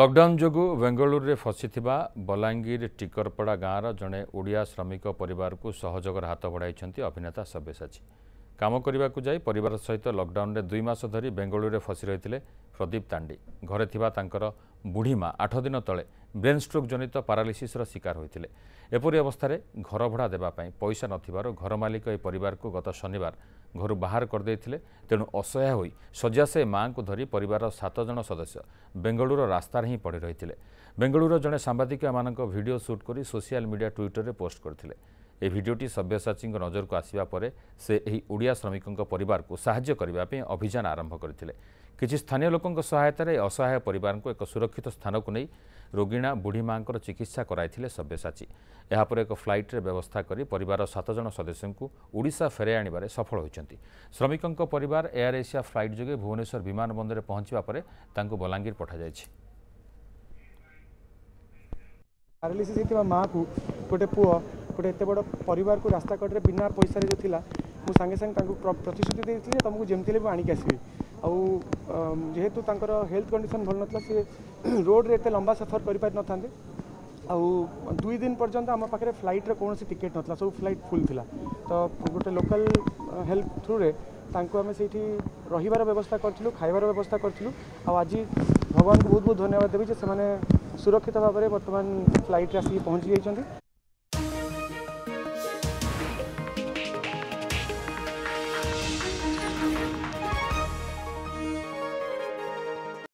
lockdown ଯୋଗୁଁ ବେଙ୍ଗାଲୁରୁରେ ଫସିଥିବା ବଲାଙ୍ଗୀର ଟିକରପଡ଼ା ଗାଁର ଜଣେ ଓଡ଼ିଆ ଶ୍ରମିକ ପରିବାରକୁ ସହଯୋଗର ହାତ ବଢ଼ାଇଛନ୍ତି ଅଭିନେତା ସବ୍ୟସାଚୀ କାମ କରିବାକୁ ଯାଇ ପରିବାର ସହିତ ଲକ୍ଡାଉନ୍ରେ ଦୁଇ ମାସ ଧରି ବେଙ୍ଗାଲୁରୁରେ ଫସି ରହିଥିଲେ ପ୍ରଦୀପ ତାଣ୍ଡି ଘରେ ଥିବା ତାଙ୍କର ବୁଢ଼ୀମା ଆଠ ଦିନ ତଳେ ବ୍ରେନ୍ ଷ୍ଟ୍ରୋକ୍ ଜନିତ ପାରାଲିସିସ୍ର ଶିକାର ହୋଇଥିଲେ ଏପରି ଅବସ୍ଥାରେ ଘର ଭଡ଼ା ଦେବା ପାଇଁ ପଇସା ନଥିବାରୁ ଘର ମାଲିକ ଏହି ପରିବାରକୁ ଗତ ଶନିବାର ଘରୁ ବାହାର କରିଦେଇଥିଲେ ତେଣୁ ଅସହାୟ ହୋଇ ଶଯ୍ୟାଶାୟୀ ମାଆଙ୍କୁ ଧରି ପରିବାରର ସାତ ଜଣ ସଦସ୍ୟ ବେଙ୍ଗାଳୁରୁ ରାସ୍ତାରେ ହିଁ ପଡ଼ି ରହିଥିଲେ ବେଙ୍ଗାଳୁରୁର ଜଣେ ସାମ୍ବାଦିକମାନଙ୍କ ଭିଡ଼ିଓ ସୁଟ୍ କରି ସୋସିଆଲ ମିଡ଼ିଆ ଟ୍ୱିଟରରେ ପୋଷ୍ଟ କରିଥିଲେ ଏହି ଭିଡ଼ିଓଟି ସବ୍ୟସାଚୀଙ୍କ ନଜରକୁ ଆସିବା ପରେ ସେ ଏହି ଓଡ଼ିଆ ଶ୍ରମିକଙ୍କ ପରିବାରକୁ ସାହାଯ୍ୟ କରିବା ପାଇଁ ଅଭିଯାନ ଆରମ୍ଭ କରିଥିଲେ କିଛି ସ୍ଥାନୀୟ ଲୋକଙ୍କ ସହାୟତାରେ ଏହି ଅସହାୟ ପରିବାରଙ୍କୁ ଏକ ସୁରକ୍ଷିତ ସ୍ଥାନକୁ ନେଇ ରୋଗିଣା ବୁଢ଼ୀମାଙ୍କର ଚିକିତ୍ସା କରାଇଥିଲେ ସବ୍ୟସାଚୀ ଏହାପରେ ଏକ ଫ୍ଲାଇଟ୍ରେ ବ୍ୟବସ୍ଥା କରି ପରିବାରର ସାତ ଜଣ ସଦସ୍ୟଙ୍କୁ ଓଡ଼ିଶା ଫେରାଇ ଆଣିବାରେ ସଫଳ ହୋଇଛନ୍ତି ଶ୍ରମିକଙ୍କ ପରିବାର ଏୟାର ଏସିଆ ଫ୍ଲାଇଟ୍ ଯୋଗେ ଭୁବନେଶ୍ୱର ବିମାନ ବନ୍ଦରରେ ପହଞ୍ଚିବା ପରେ ତାଙ୍କୁ ବଲାଙ୍ଗୀର ପଠାଯାଇଛି ପାରାଲିସିସ୍ ହେଇଥିବା ମାଆକୁ ଗୋଟେ ଏତେ ବଡ଼ ପରିବାରକୁ ରାସ୍ତା କଡ଼ରେ ବିନା ପଇସାରେ ଯେଉଁ ଥିଲା ମୁଁ ସାଙ୍ଗେ ସାଙ୍ଗେ ତାଙ୍କୁ ପ୍ରତିଶ୍ରୁତି ଦେଇଥିଲି ଯେ ତୁମକୁ ଯେମିତି ହେଲେ ବି ଆଣିକି ଆସିବି ଆଉ ଯେହେତୁ ତାଙ୍କର ହେଲ୍ଥ କଣ୍ଡିସନ୍ ଭଲ ନଥିଲା ସେ ରୋଡ଼ରେ ଏତେ ଲମ୍ବା ସଫର କରିପାରିନଥାନ୍ତେ ଆଉ ଦୁଇ ଦିନ ପର୍ଯ୍ୟନ୍ତ ଆମ ପାଖରେ ଫ୍ଲାଇଟ୍ର କୌଣସି ଟିକେଟ୍ ନଥିଲା ସବୁ ଫ୍ଲାଇଟ୍ ଫୁଲ୍ ଥିଲା ତ ଗୋଟେ ଲୋକାଲ୍ ହେଲ୍ପ ଥ୍ରୁରେ ତାଙ୍କୁ ଆମେ ସେଇଠି ରହିବାର ବ୍ୟବସ୍ଥା କରିଥିଲୁ ଖାଇବାର ବ୍ୟବସ୍ଥା କରିଥିଲୁ ଆଉ ଆଜି ଭଗବାନଙ୍କୁ ବହୁତ ବହୁତ ଧନ୍ୟବାଦ ଦେବି ଯେ ସେମାନେ ସୁରକ୍ଷିତ ଭାବରେ ବର୍ତ୍ତମାନ ଫ୍ଲାଇଟ୍ରେ ଆସିକି ପହଞ୍ଚି ଯାଇଛନ୍ତି